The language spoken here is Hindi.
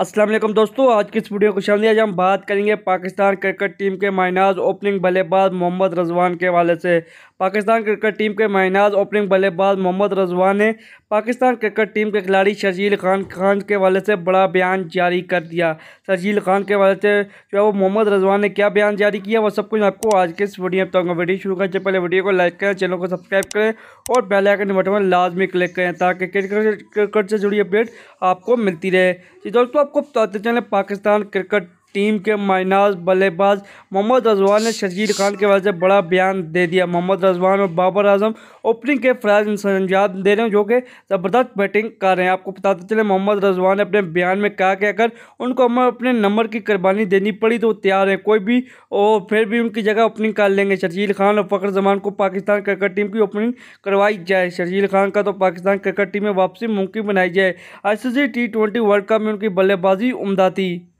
असलम दोस्तों आज की इस वीडियो को शामिल आज हम बात करेंगे पाकिस्तान क्रिकेट टीम के मायनाज ओपनिंग बल्लेबाज मोहम्मद रजवान के वाले से पाकिस्तान क्रिकेट टीम के मायनाज ओपनिंग बल्लेबाज मोहम्मद रजवान ने पाकिस्तान क्रिकेट टीम के खिलाड़ी शर्जील खान खान के वाले से बड़ा बयान जारी कर दिया शर्जील खान के वाले से जो है वो मोहम्मद रजवान ने क्या बयान जारी किया वो सब कुछ आपको आज के इस वीडियो में बताऊँगा वीडियो शुरू करने से पहले वीडियो को लाइक करें चैनल को सब्सक्राइब करें और बेलाइकन बटन लाजमी क्लिक करें ताकि क्रिकेट से जुड़ी अपडेट आपको मिलती रहे दोस्तों आपको बताते चले पाकिस्तान क्रिकेट टीम के मायनाज बल्लेबाज मोहम्मद रजवान ने शजीर खान के वजह से बड़ा बयान दे दिया मोहम्मद रजवान और बाबर आजम ओपनिंग के फराज संजाम दे रहे हैं जो कि ज़बरदस्त बैटिंग कर रहे हैं आपको बताते चले मोहम्मद रजवान ने अपने बयान में कहा कि अगर उनको हमें अपने नंबर की कुर्बानी देनी पड़ी तो तैयार हैं कोई भी और फिर भी उनकी जगह ओपनिंग कर लेंगे शर्जील खान और फ़ख्र जमान को पाकिस्तान क्रिकेट टीम की ओपनिंग करवाई जाए शर्जील खान का तो पाकिस्तान क्रिकेट टीम में वापसी मुमकिन बनाई जाए C T twenty world cup में उनकी बल्लेबाजी उमदा थी